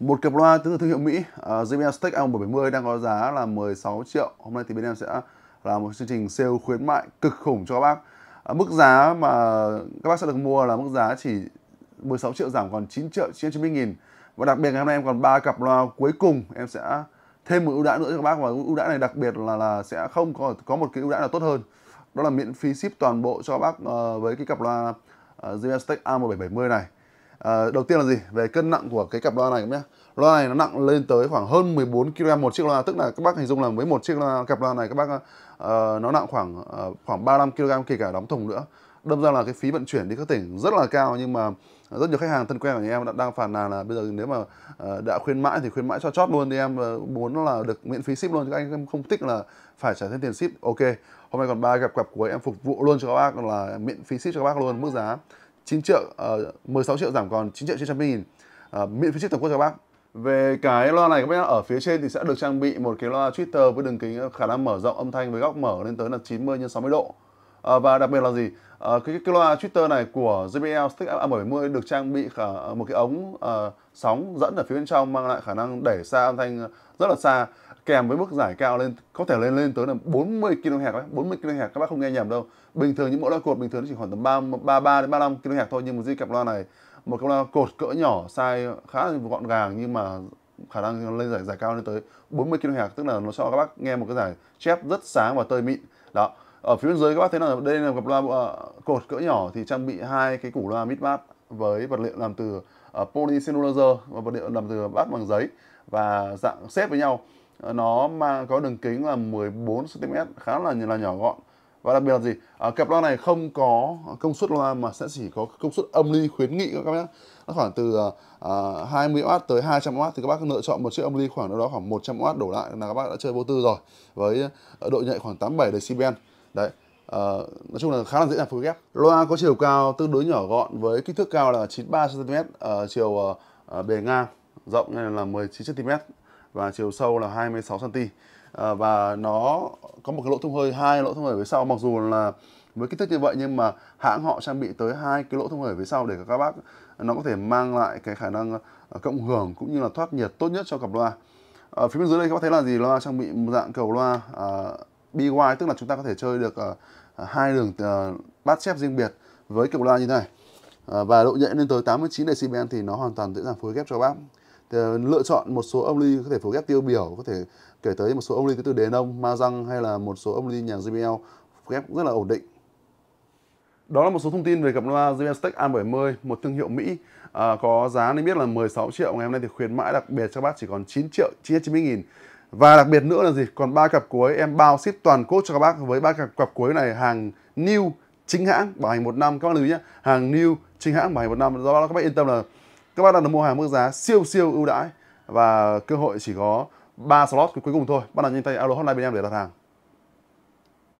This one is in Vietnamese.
Một cặp loa từ thương hiệu Mỹ uh, JBL Stack Album 770 đang có giá là 16 triệu. Hôm nay thì bên em sẽ là một chương trình sale khuyến mại cực khủng cho các bác. Uh, mức giá mà các bác sẽ được mua là mức giá chỉ 16 triệu giảm còn 9 triệu 990 nghìn. Và đặc biệt ngày hôm nay em còn ba cặp loa cuối cùng em sẽ thêm một ưu đãi nữa cho các bác và ưu đãi này đặc biệt là là sẽ không có có một cái ưu đãi nào tốt hơn. Đó là miễn phí ship toàn bộ cho các bác uh, với cái cặp loa uh, JBL Stack A1770 này à, đầu tiên là gì về cân nặng của cái cặp loa này nhé loa này nó nặng lên tới khoảng hơn 14 kg một chiếc loa tức là các bác hình dung là với một chiếc loa, cặp loa này các bác uh, nó nặng khoảng uh, khoảng 35 kg kể cả đóng thùng nữa đâm ra là cái phí vận chuyển đi các tỉnh rất là cao nhưng mà rất nhiều khách hàng thân quen của em đã đang phàn nàn là bây giờ nếu mà đã khuyên mãi thì khuyên mãi cho chót luôn thì em muốn là được miễn phí ship luôn chứ anh em không thích là phải trả thêm tiền ship ok hôm nay còn ba cặp cặp cuối em phục vụ luôn cho các bác là miễn phí ship cho các bác luôn mức giá 9 triệu ờ, uh, 16 triệu giảm còn 9 triệu trên trăm nghìn uh, ờ, miễn phí chip toàn quốc cho các bác về cái loa này các bác ở phía trên thì sẽ được trang bị một cái loa tweeter với đường kính khả năng mở rộng âm thanh với góc mở lên tới là 90 x 60 độ Ờ, và đặc biệt là gì à, cái, cái loa Twitter này của JBL Stick A770 được trang bị cả một cái ống à, sóng dẫn ở phía bên trong mang lại khả năng đẩy xa âm thanh rất là xa kèm với mức giải cao lên có thể lên lên tới là 40 kHz đấy, 40 kHz các bác không nghe nhầm đâu. Bình thường những mẫu loa cột bình thường nó chỉ khoảng tầm 3 33 đến 35 kHz thôi nhưng một di cặp loa này một cái loa cột cỡ nhỏ size khá là gọn gàng nhưng mà khả năng lên giải giải cao lên tới 40 kHz tức là nó cho các bác nghe một cái giải chép rất sáng và tơi mịn. Đó ở phía bên dưới các bác thấy là đây là cặp loa uh, cột cỡ nhỏ thì trang bị hai cái củ loa mid với vật liệu làm từ uh, à, polycellular và vật liệu làm từ bát bằng giấy và dạng xếp với nhau ờ, nó mang có đường kính là 14 cm khá là là nhỏ gọn và đặc biệt là gì à, cặp loa này không có công suất loa mà sẽ chỉ có công suất âm ly khuyến nghị các bác nhé nó khoảng từ à, 20W à, tới 200W thì các bác lựa chọn một chiếc âm ly khoảng đâu đó khoảng 100W đổ lại là các bác đã chơi vô tư rồi với độ nhạy khoảng 87 decibel đấy à, nói chung là khá là dễ dàng phối ghép loa có chiều cao tương đối nhỏ gọn với kích thước cao là 93 cm ở chiều ở ờ, ờ, bề ngang rộng này là 19 cm và chiều sâu là 26 cm à, và nó có một cái lỗ thông hơi hai lỗ thông hơi phía sau mặc dù là với kích thước như vậy nhưng mà hãng họ trang bị tới hai cái lỗ thông hơi phía sau để các bác nó có thể mang lại cái khả năng cộng hưởng cũng như là thoát nhiệt tốt nhất cho cặp loa ở phía bên dưới đây các bác thấy là gì loa trang bị một dạng cầu loa BY tức là chúng ta có thể chơi được uh, hai đường uh, bát chép riêng biệt với cặp loa như thế này uh, và độ nhạy lên tới 89 decibel thì nó hoàn toàn dễ dàng phối ghép cho bác thì, uh, lựa chọn một số âm ly có thể phối ghép tiêu biểu có thể kể tới một số âm ly từ đền ông ma răng hay là một số âm ly nhà JBL ghép rất là ổn định đó là một số thông tin về cặp loa JBL Stack A70, một thương hiệu Mỹ à, có giá nên biết là 16 triệu ngày hôm nay thì khuyến mãi đặc biệt cho bác chỉ còn 9 triệu 990 nghìn và đặc biệt nữa là gì? Còn ba cặp cuối em bao ship toàn cốt cho các bác với ba cặp, cặp cuối này hàng new chính hãng bảo hành một năm các bác lưu ý nhé. Hàng new chính hãng bảo hành một năm do đó các bác yên tâm là các bác đang được mua hàng mức giá siêu siêu ưu đãi và cơ hội chỉ có 3 slot cuối cùng thôi. Bắt đầu nhanh tay alo hotline bên em để đặt hàng.